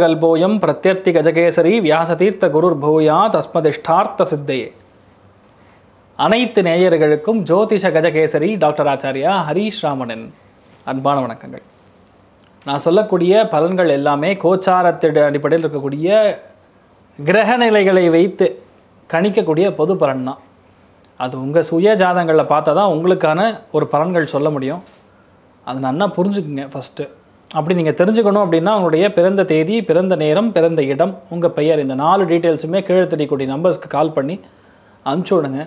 கல்போயம் பிரத்யர்த்தி கஜகேசரி வியாசதீர்த்த குரு பூயா தஸ்மதிஷ்டார்த்த சித்தையே அனைத்து நேயர்களுக்கும் ஜோதிஷ கஜகேசரி டாக்டர் ஆச்சாரியா ஹரீஷ் ராமனின் அன்பான வணக்கங்கள் நான் சொல்லக்கூடிய பலன்கள் எல்லாமே கோச்சாரத்திட அடிப்படையில் இருக்கக்கூடிய கிரக நிலைகளை வைத்து கணிக்கக்கூடிய பொது பலன் தான் அது உங்கள் சுய ஜாதங்களில் பார்த்தா தான் உங்களுக்கான ஒரு பலன்கள் சொல்ல முடியும் அது நன்னா புரிஞ்சுக்குங்க ஃபஸ்ட்டு அப்படி நீங்கள் தெரிஞ்சுக்கணும் அப்படின்னா உங்களுடைய பிறந்த தேதி பிறந்த நேரம் பிறந்த இடம் உங்கள் பெயர் இந்த நாலு டீட்டெயில்ஸுமே கீழே தெரியக்கூடிய நம்பர்ஸ்க்கு கால் பண்ணி அனுப்பிச்சி விடுங்க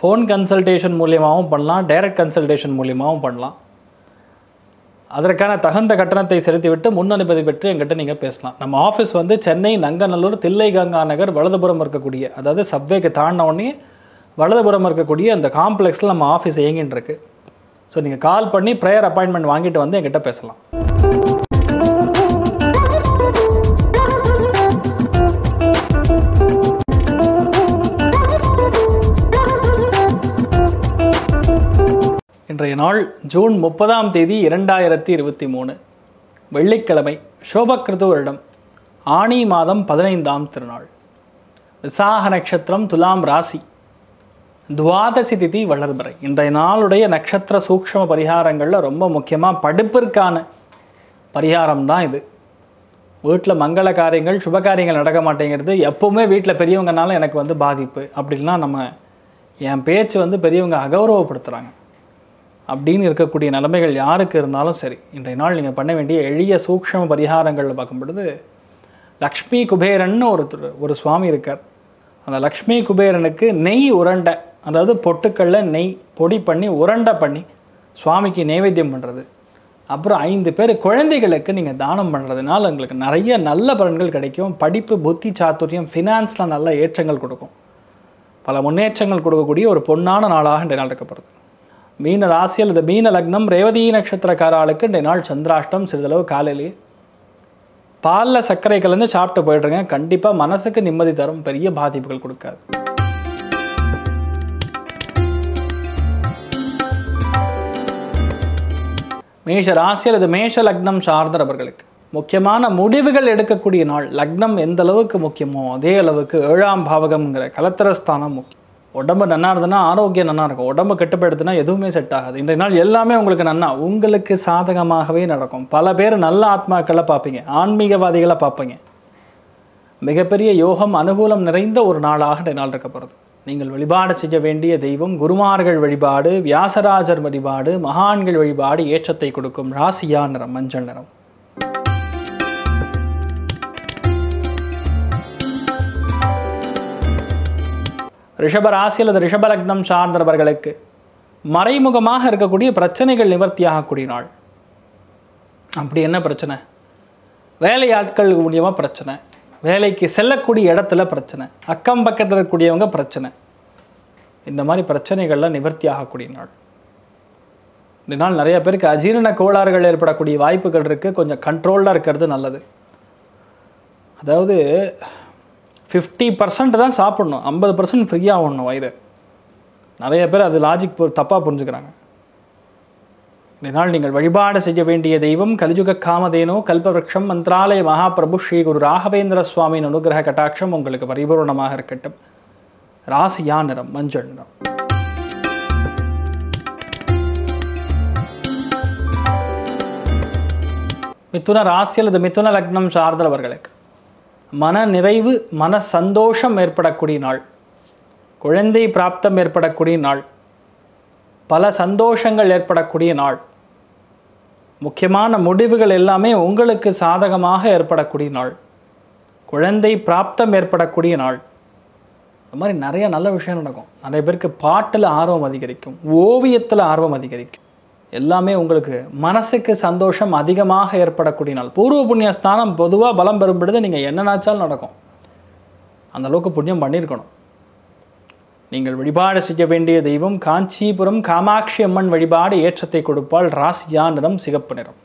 ஃபோன் கன்சல்டேஷன் மூலியமாகவும் பண்ணலாம் டைரக்ட் கன்சல்டேஷன் மூலியமாகவும் பண்ணலாம் அதற்கான தகுந்த கட்டணத்தை செலுத்திவிட்டு முன் அனுமதி பெற்று எங்கிட்ட நீங்கள் பேசலாம் நம்ம ஆஃபீஸ் வந்து சென்னை நங்கநல்லூர் தில்லை கங்கா நகர் வலதுபுறம் இருக்கக்கூடிய அதாவது சப்வேக்கு தாண்டினோடனே வலதுபுறம் இருக்கக்கூடிய அந்த காம்ப்ளெக்ஸில் நம்ம ஆஃபீஸ் இயங்கின்னு இருக்குது ஸோ நீங்கள் கால் பண்ணி ப்ரேயர் அப்பாயின்மெண்ட் வாங்கிட்டு வந்து எங்கிட்ட பேசலாம் இன்றைய நாள் ஜூன் முப்பதாம் தேதி இரண்டாயிரத்தி இருபத்தி மூணு வெள்ளிக்கிழமை சோபக்கிருது வருடம் ஆணி மாதம் பதினைந்தாம் திருநாள் விசாக நட்சத்திரம் துலாம் ராசி துவாதசி திதி வளர்பிறை இன்றைய நாளுடைய நட்சத்திர சூக்ஷம பரிகாரங்களில் ரொம்ப முக்கியமாக படுப்பிற்கான பரிகாரம் தான் இது வீட்டில் மங்கள காரியங்கள் சுப காரியங்கள் நடக்க மாட்டேங்கிறது எப்போவுமே வீட்டில் பெரியவங்கனால எனக்கு வந்து பாதிப்பு அப்படின்லாம் நம்ம என் பேச்சு வந்து பெரியவங்க அகௌரவப்படுத்துகிறாங்க அப்படின்னு இருக்கக்கூடிய நிலைமைகள் யாருக்கு இருந்தாலும் சரி இன்றைய நாள் நீங்கள் பண்ண வேண்டிய எளிய சூக்ஷம பரிகாரங்களில் பார்க்கும் பொழுது லக்ஷ்மி குபேரன் ஒரு ஒரு சுவாமி இருக்கார் அந்த லக்ஷ்மி குபேரனுக்கு நெய் உரண்டை அதாவது பொட்டுக்கல்ல நெய் பொடி பண்ணி உரண்டை பண்ணி சுவாமிக்கு நைவேத்தியம் பண்ணுறது அப்புறம் ஐந்து பேர் குழந்தைகளுக்கு நீங்கள் தானம் பண்ணுறதுனால உங்களுக்கு நிறைய நல்ல பலன்கள் கிடைக்கும் படிப்பு புத்தி சாத்துரியம் ஃபினான்ஸில் நல்ல ஏற்றங்கள் கொடுக்கும் பல முன்னேற்றங்கள் கொடுக்கக்கூடிய ஒரு பொன்னான நாளாக இன்றைய நாள் இருக்கப்படுது மீன ராசி அல்லது மீன லக்னம் ரேவதி நட்சத்திரக்காராளுக்கு இன்றைய நாள் சந்திராஷ்டம் சிறிதளவு காலையிலேயே பாலில் சர்க்கரை கலந்து சாப்பிட்டு போயிடுறேங்க கண்டிப்பாக மனசுக்கு நிம்மதி தரும் பெரிய பாதிப்புகள் கொடுக்காது மேஷ ராசி அல்லது மேஷ லக்னம் சார்ந்தவர்களுக்கு முக்கியமான முடிவுகள் எடுக்கக்கூடிய நாள் லக்னம் எந்த அளவுக்கு முக்கியமோ அதே அளவுக்கு ஏழாம் பாவகம்ங்கிற கலத்திரஸ்தானம் முக்கியம் உடம்பு நல்லா இருந்ததுன்னா ஆரோக்கியம் நல்லா இருக்கும் உடம்பு கட்டுப்படுத்தினா எதுவுமே செட் ஆகாது இன்றைய நாள் எல்லாமே உங்களுக்கு நன்னா உங்களுக்கு சாதகமாகவே நடக்கும் பல பேர் நல்ல ஆத்மாக்களை பார்ப்பீங்க ஆன்மீகவாதிகளை பார்ப்பீங்க மிகப்பெரிய யோகம் அனுகூலம் நிறைந்த ஒரு நாளாக இன்றைய நாள் இருக்க போகிறது நீங்கள் வழிபாடு செய்ய வேண்டிய தெய்வம் குருமார்கள் வழிபாடு வியாசராஜர் வழிபாடு மகான்கள் வழிபாடு ஏற்றத்தை கொடுக்கும் ராசியா நிறம் மஞ்சள் நிறம் ரிஷபராசி அல்லது ரிஷபலக்னம் சார்ந்தவர்களுக்கு மறைமுகமாக இருக்கக்கூடிய பிரச்சனைகள் நிவர்த்தியாகக்கூடிய நாள் அப்படி என்ன பிரச்சனை வேலையாட்கள் மூலியமாக பிரச்சனை வேலைக்கு செல்லக்கூடிய இடத்துல பிரச்சனை அக்கம் பக்கத்தில் இருக்கக்கூடியவங்க பிரச்சனை இந்த மாதிரி பிரச்சனைகள்லாம் நிவர்த்தி ஆகக்கூடிய நாள் இந்த நாள் நிறைய பேருக்கு அஜீரண கோளாறுகள் ஏற்படக்கூடிய வாய்ப்புகள் இருக்குது கொஞ்சம் கண்ட்ரோல்டாக இருக்கிறது நல்லது அதாவது ஃபிஃப்டி பர்சன்ட் தான் சாப்பிடணும் ஐம்பது பர்சன்ட் ஃப்ரீயாக ஆகணும் வயிறு நிறைய பேர் அது லாஜிக் தப்பாக புரிஞ்சுக்கிறாங்க இதனால் நீங்கள் வழிபாடு செய்ய வேண்டிய தெய்வம் கலிஜுக காமதேனோ கல்பவருஷம் மந்திராலய மகாபிரபு ஸ்ரீ குரு ராகவேந்திர சுவாமியின் அனுகிரக கட்டாட்சம் உங்களுக்கு பரிபூர்ணமாக இருக்கட்டும் ராசியா நிறம் மஞ்சள் நிறம் மிதுன ராசி அல்லது மிதுன லக்னம் சார்ந்தவர்களுக்கு மன நிறைவு மன சந்தோஷம் ஏற்படக்கூடிய நாள் குழந்தை பிராப்தம் ஏற்படக்கூடிய நாள் பல சந்தோஷங்கள் ஏற்படக்கூடிய நாள் முக்கியமான முடிவுகள் எல்லாமே உங்களுக்கு சாதகமாக ஏற்படக்கூடிய நாள் குழந்தை பிராப்தம் ஏற்படக்கூடிய நாள் இந்த மாதிரி நிறைய நல்ல விஷயம் நடக்கும் நிறைய பேருக்கு பாட்டில் ஆர்வம் அதிகரிக்கும் ஓவியத்தில் ஆர்வம் அதிகரிக்கும் எல்லாமே உங்களுக்கு மனசுக்கு சந்தோஷம் அதிகமாக ஏற்படக்கூடிய நாள் பூர்வ புண்ணியஸ்தானம் பொதுவாக பலம் பெறும்படுது நீங்கள் என்னென்னாச்சாலும் நடக்கும் அந்த அளவுக்கு புண்ணியம் பண்ணியிருக்கணும் நீங்கள் வழிபாடு செய்ய வேண்டிய தெய்வம் காஞ்சிபுரம் காமாட்சி அம்மன் வழிபாடு ஏற்றத்தை கொடுப்பால் ராசியா நிறம் சிகப்பு நிறம்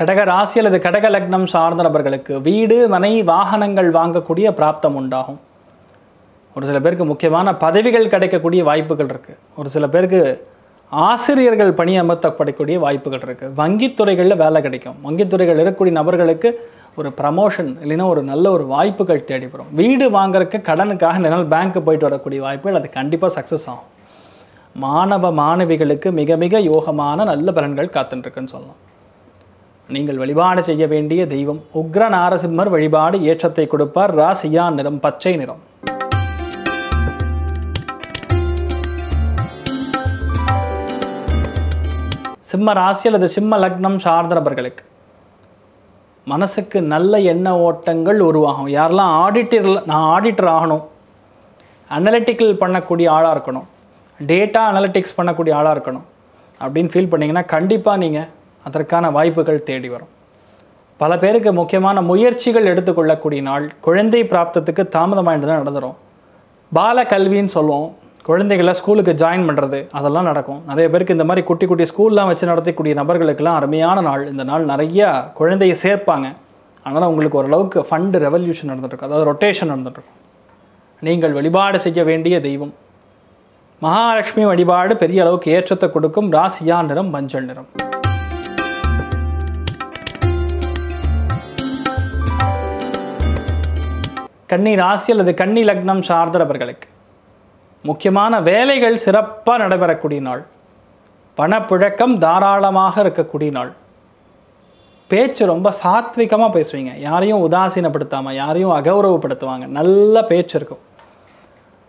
கடக ராசி அல்லது கடக லக்னம் சார்ந்த நபர்களுக்கு வீடு மனை வாகனங்கள் வாங்கக்கூடிய பிராப்தம் உண்டாகும் ஒரு சில பேருக்கு முக்கியமான பதவிகள் கிடைக்கக்கூடிய வாய்ப்புகள் இருக்குது ஒரு சில பேருக்கு ஆசிரியர்கள் பணியமர்த்தப்படக்கூடிய வாய்ப்புகள் இருக்குது வங்கித்துறைகளில் வேலை கிடைக்கும் வங்கித்துறைகள் இருக்கக்கூடிய நபர்களுக்கு ஒரு ப்ரமோஷன் இல்லைன்னா ஒரு நல்ல ஒரு வாய்ப்புகள் தேடி வீடு வாங்குறதுக்கு கடனுக்காக நிறைய பேங்க்கு போயிட்டு வரக்கூடிய வாய்ப்புகள் அது கண்டிப்பாக சக்ஸஸ் ஆகும் மாணவ மாணவிகளுக்கு மிக மிக யோகமான நல்ல பலன்கள் காத்துட்டுருக்குன்னு சொல்லலாம் நீங்கள் வழிபாடு செய்ய வேண்டிய தெய்வம் உக்ர நாரசிம்மர் வழிபாடு ஏற்றத்தை கொடுப்பார் ராசியா நிறம் பச்சை நிறம் சிம்ம ராசி அல்லது சிம்ம லக்னம் சார்ந்தவர்களுக்கு மனசுக்கு நல்ல எண்ண ஓட்டங்கள் உருவாகும் யாரெல்லாம் ஆடிட்டர் நான் ஆடிட்டர் ஆகணும் அனலிட்டிக்கல் பண்ணக்கூடிய ஆளாக இருக்கணும் டேட்டா அனலிட்டிக்ஸ் பண்ணக்கூடிய ஆளாக இருக்கணும் அப்படின்னு ஃபீல் பண்ணிங்கன்னா கண்டிப்பாக நீங்கள் அதற்கான வாய்ப்புகள் தேடி வரும் பல பேருக்கு முக்கியமான முயற்சிகள் எடுத்துக்கொள்ளக்கூடிய நாள் குழந்தை பிராப்தத்துக்கு தாமதமாக தான் நடந்துடும் பால கல்வின்னு சொல்லுவோம் குழந்தைகளை ஸ்கூலுக்கு ஜாயின் பண்ணுறது அதெல்லாம் நடக்கும் நிறைய பேருக்கு இந்த மாதிரி குட்டி குட்டி ஸ்கூல்லாம் வச்சு நடத்தக்கூடிய நபர்களுக்கெல்லாம் அருமையான நாள் இந்த நாள் நிறையா குழந்தையை சேர்ப்பாங்க அதனால் உங்களுக்கு ஓரளவுக்கு ஃபண்டு ரெவல்யூஷன் நடந்துகிட்ருக்கும் அதாவது ரொட்டேஷன் நடந்துகிட்ருக்கும் நீங்கள் வழிபாடு செய்ய வேண்டிய தெய்வம் மகாலட்சுமி வழிபாடு பெரிய அளவுக்கு ஏற்றத்தை கொடுக்கும் ராசியா நிறம் மஞ்சள் நிறம் கன்னி ராசி அல்லது கன்னி லக்னம் சார்ந்தவர்களுக்கு முக்கியமான வேலைகள் சிறப்பாக நடைபெறக்கூடிய நாள் பணப்புழக்கம் தாராளமாக இருக்கக்கூடிய நாள் பேச்சு ரொம்ப சாத்விகமாக பேசுவீங்க யாரையும் உதாசீனப்படுத்தாமல் யாரையும் அகௌரவப்படுத்துவாங்க நல்ல பேச்சு இருக்கும்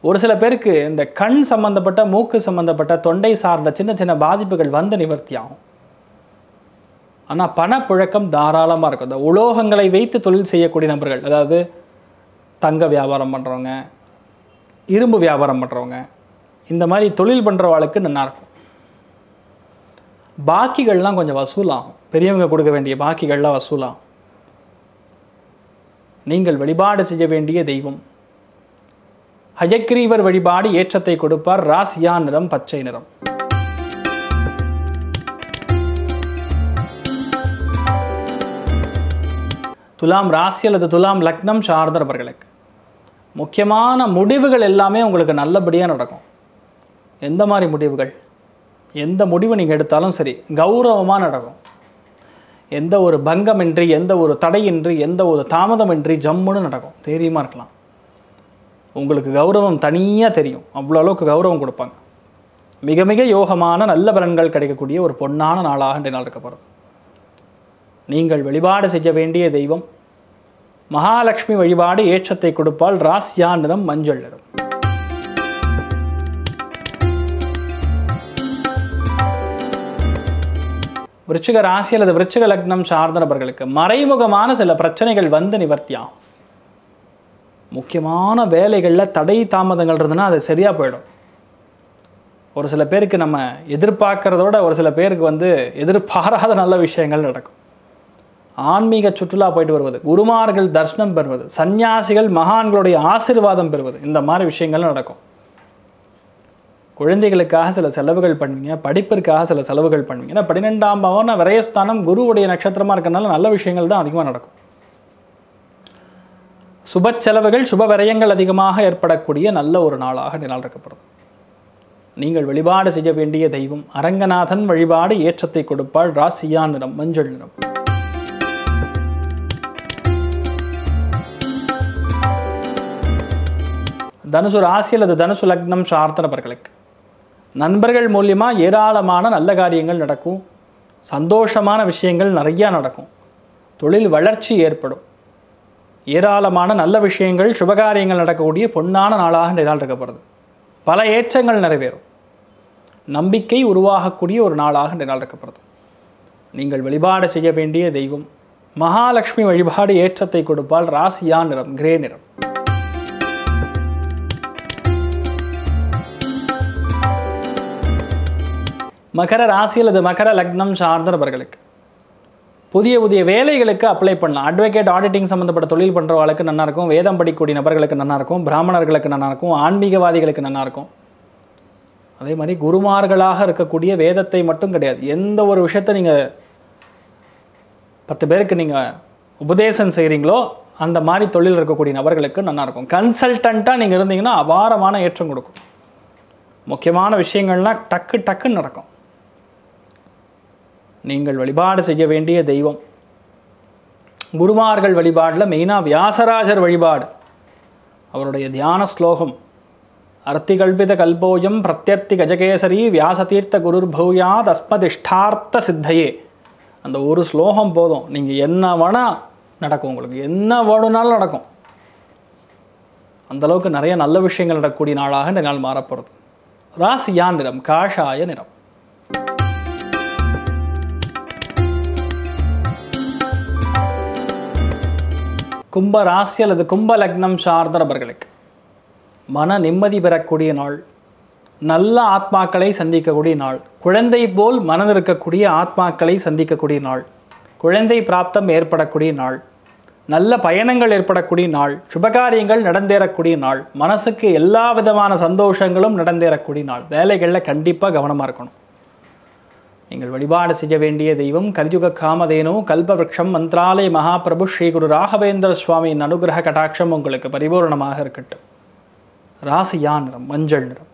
ஒரு சில பேருக்கு இந்த கண் சம்மந்தப்பட்ட மூக்கு சம்மந்தப்பட்ட தொண்டை சார்ந்த சின்ன சின்ன பாதிப்புகள் வந்து நிவர்த்தி ஆகும் ஆனால் பணப்புழக்கம் தாராளமாக இருக்கும் இந்த உலோகங்களை வைத்து தொழில் செய்யக்கூடிய நபர்கள் அதாவது தங்க வியாபாரம் பண்ணுறவங்க இரும்பு வியாபாரம் பண்ணுறவங்க இந்த மாதிரி தொழில் பண்ணுறவாளுக்கு நல்லாயிருக்கும் பாக்கிகள்லாம் கொஞ்சம் வசூலாகும் பெரியவங்க கொடுக்க வேண்டிய பாக்கிகள்லாம் வசூலாகும் நீங்கள் வழிபாடு செய்ய வேண்டிய தெய்வம் ஹயக்ரீவர் வழிபாடு ஏற்றத்தை கொடுப்பார் ராசியா நிறம் பச்சை நிறம் துலாம் ராசி அல்லது துலாம் லக்னம் சார்ந்தவர்களுக்கு முக்கியமான முடிவுகள் எல்லாமே உங்களுக்கு நல்லபடியாக நடக்கும் எந்த மாதிரி முடிவுகள் எந்த முடிவு நீங்கள் எடுத்தாலும் சரி கௌரவமாக நடக்கும் எந்த ஒரு பங்கமின்றி எந்த ஒரு தடையின்றி எந்த ஒரு தாமதமின்றி ஜம்முன்னு நடக்கும் தைரியமாக இருக்கலாம் உங்களுக்கு கௌரவம் தனியாக தெரியும் அவ்வளோ அளவுக்கு கௌரவம் கொடுப்பாங்க மிக மிக யோகமான நல்ல பலன்கள் கிடைக்கக்கூடிய ஒரு பொன்னான நாளாக இன்றைய நாள் இருக்க நீங்கள் வழிபாடு செய்ய வேண்டிய தெய்வம் மகாலட்சுமி வழிபாடு ஏற்றத்தை கொடுப்பால் ராசியா நிறம் மஞ்சள் நிறம் விருச்சிக ராசி அல்லது விருச்சிக லக்னம் சார்ந்த நபர்களுக்கு மறைமுகமான சில பிரச்சனைகள் வந்து நிவர்த்தியாகும் முக்கியமான வேலைகளில் தடை தாமதங்கள் இருந்ததுன்னா அது சரியாக போயிடும் ஒரு சில பேருக்கு நம்ம எதிர்பார்க்கறதோட ஒரு சில பேருக்கு வந்து எதிர்பாராத நல்ல விஷயங்கள் நடக்கும் ஆன்மீக சுற்றுலா போயிட்டு வருவது குருமார்கள் தர்ஷனம் பெறுவது சன்னியாசிகள் மகான்களுடைய ஆசிர்வாதம் பெறுவது இந்த மாதிரி விஷயங்கள் நடக்கும் குழந்தைகளுக்காக சில செலவுகள் பண்ணுவீங்க படிப்பிற்காக சில செலவுகள் பண்ணுவீங்க ஏன்னா பன்னிரெண்டாம் பவன விரயஸ்தானம் குருவுடைய நட்சத்திரமாக இருக்கிறனால நல்ல விஷயங்கள் தான் அதிகமாக நடக்கும் சுப செலவுகள் சுப விரயங்கள் அதிகமாக ஏற்படக்கூடிய நல்ல ஒரு நாளாக நிலால் நீங்கள் வழிபாடு செய்ய வேண்டிய தெய்வம் அரங்கநாதன் வழிபாடு ஏற்றத்தை கொடுப்பாள் ராசியா நிறம் மஞ்சள் நிறம் தனுசு ராசி அல்லது தனுசு லக்னம் சார்த்தனவர்களுக்கு நண்பர்கள் மூலியமாக ஏராளமான நல்ல காரியங்கள் நடக்கும் சந்தோஷமான விஷயங்கள் நிறையா நடக்கும் தொழில் வளர்ச்சி ஏற்படும் ஏராளமான நல்ல விஷயங்கள் சுபகாரியங்கள் நடக்கக்கூடிய பொன்னான நாளாக நிரால் இருக்கப்படுது பல ஏற்றங்கள் நிறைவேறும் நம்பிக்கை உருவாகக்கூடிய ஒரு நாளாக நிரால் இருக்கப்படுது நீங்கள் வழிபாடு செய்ய வேண்டிய தெய்வம் மகாலட்சுமி வழிபாடு ஏற்றத்தை கொடுப்பால் ராசியா நிறம் கிரே நிறம் மகர ராசி அல்லது மகர லக்னம் சார்ந்தவர்களுக்கு புதிய புதிய வேலைகளுக்கு அப்ளை பண்ணலாம் அட்வொகேட் ஆடிட்டிங் சம்மந்தப்பட்ட தொழில் பண்ணுறவர்களுக்கு நல்லாயிருக்கும் வேதம் படிக்கக்கூடிய நபர்களுக்கு நல்லாயிருக்கும் பிராமணர்களுக்கு நல்லாயிருக்கும் ஆன்மீகவாதிகளுக்கு நல்லாயிருக்கும் அதே மாதிரி குருமார்களாக இருக்கக்கூடிய வேதத்தை மட்டும் கிடையாது எந்த ஒரு விஷயத்தை நீங்கள் பத்து பேருக்கு நீங்கள் உபதேசம் செய்கிறீங்களோ அந்த மாதிரி தொழில் இருக்கக்கூடிய நபர்களுக்கு நல்லாயிருக்கும் கன்சல்டண்ட்டாக நீங்கள் இருந்தீங்கன்னா அபாரமான ஏற்றம் கொடுக்கும் முக்கியமான விஷயங்கள்லாம் டக்கு டக்குன்னு நடக்கும் நீங்கள் வழிபாடு செய்ய வேண்டிய தெய்வம் குருமார்கள் வழிபாடில் மெயினாக வியாசராஜர் வழிபாடு அவருடைய தியான ஸ்லோகம் அர்த்தி கல்பித கல்போயம் பிரத்யர்த்தி கஜகேசரி வியாசதீர்த்த குருர் பௌயா தஸ்மதிஷ்டார்த்த சித்தையே அந்த ஒரு ஸ்லோகம் போதும் நீங்கள் என்ன வேணால் நடக்கும் உங்களுக்கு என்ன வேணும்னாலும் நடக்கும் அந்தளவுக்கு நிறைய நல்ல விஷயங்கள் நடக்கக்கூடிய நாளாக இந்த நாள் மாறப்போகிறது ராசியா நிறம் காஷாய நிறம் கும்ப ராசி அல்லது கும்ப லக்னம் சார்ந்த நபர்களுக்கு மன நிம்மதி பெறக்கூடிய நாள் நல்ல ஆத்மாக்களை சந்திக்கக்கூடிய நாள் குழந்தை போல் மனம் இருக்கக்கூடிய ஆத்மாக்களை சந்திக்கக்கூடிய நாள் குழந்தை பிராப்தம் ஏற்படக்கூடிய நாள் நல்ல பயணங்கள் ஏற்படக்கூடிய நாள் சுபகாரியங்கள் நடந்தேறக்கூடிய நாள் மனசுக்கு எல்லா விதமான சந்தோஷங்களும் நடந்தேறக்கூடிய நாள் வேலைகளில் கண்டிப்பாக கவனமாக இருக்கணும் நீங்கள் வழிபாடு செய்ய வேண்டிய தெய்வம் கலியுக காமதேனோ கல்பவிருஷம் மந்திராலய மகாபிரபு ஸ்ரீ குரு ராகவேந்திர சுவாமியின் அனுகிரக கட்டாட்சம் உங்களுக்கு பரிபூர்ணமாக இருக்கட்டும் ராசியா நிறம் மஞ்சள் நிறம்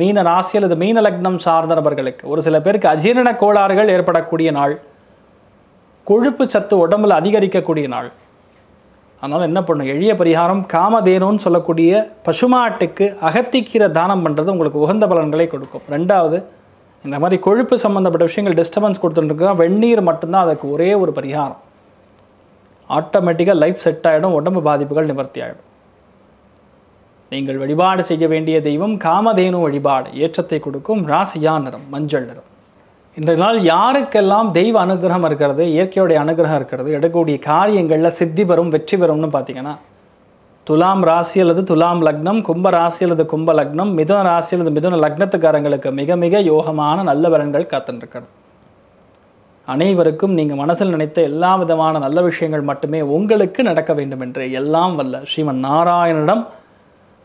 மீன ராசி அல்லது மீன லக்னம் சார்ந்த நபர்களுக்கு ஒரு சில பேருக்கு அஜீரண கோளாறுகள் ஏற்படக்கூடிய நாள் கொழுப்பு சத்து உடம்புல அதிகரிக்கக்கூடிய நாள் அதனால் என்ன பண்ணும் எளிய பரிகாரம் காமதேனோன்னு சொல்லக்கூடிய பசுமாட்டுக்கு அகத்திக்கீரை தானம் பண்ணுறது உங்களுக்கு உகந்த பலன்களை கொடுக்கும் ரெண்டாவது இந்த மாதிரி கொழுப்பு சம்மந்தப்பட்ட விஷயங்கள் டிஸ்டர்பன்ஸ் கொடுத்துட்டுருக்கோம் வெந்நீர் மட்டும்தான் அதுக்கு ஒரே ஒரு பரிகாரம் ஆட்டோமேட்டிக்காக லைஃப் செட் ஆகிடும் உடம்பு பாதிப்புகள் நிவர்த்தி ஆகிடும் நீங்கள் வழிபாடு செய்ய வேண்டிய தெய்வம் காமதேனு வழிபாடு ஏற்றத்தை கொடுக்கும் ராசியா நிறம் மஞ்சள் நிறம் இன்றைய நாள் யாருக்கெல்லாம் தெய்வ அனுகிரகம் இருக்கிறது இயற்கையுடைய அனுகிரகம் இருக்கிறது எடுக்கக்கூடிய காரியங்களில் சித்தி பெறும் வெற்றி பெறும்னு பார்த்தீங்கன்னா துலாம் ராசி அல்லது துலாம் லக்னம் கும்ப ராசி அல்லது கும்ப லக்னம் மிதுன ராசி அல்லது மிதுன லக்னத்துக்காரங்களுக்கு மிக மிக யோகமான நல்ல பலன்கள் காத்துருக்கிறது அனைவருக்கும் நீங்கள் மனசில் நினைத்த எல்லா விதமான நல்ல விஷயங்கள் மட்டுமே உங்களுக்கு நடக்க வேண்டும் என்று எல்லாம் வல்ல ஸ்ரீமன் நாராயணனிடம்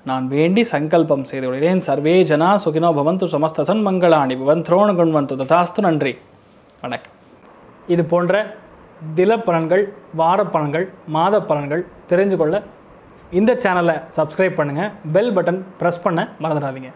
நான் வேண்டி சங்கல்பம் செய்து விடுகிறேன் சர்வே ஜனா சுகினோ பவந்து சமஸ்தசன் மங்களாணி பவன் துரோண குண்வந்து ததாஸ்து நன்றி வணக்கம் இது போன்ற தினப்பலன்கள் வாரப்பலன்கள் மாத பலன்கள் தெரிஞ்சு கொள்ள இந்த சேனலை சப்ஸ்கிரைப் பண்ணுங்கள் பெல் பட்டன் ப்ரெஸ் பண்ண மறந்துடாதீங்க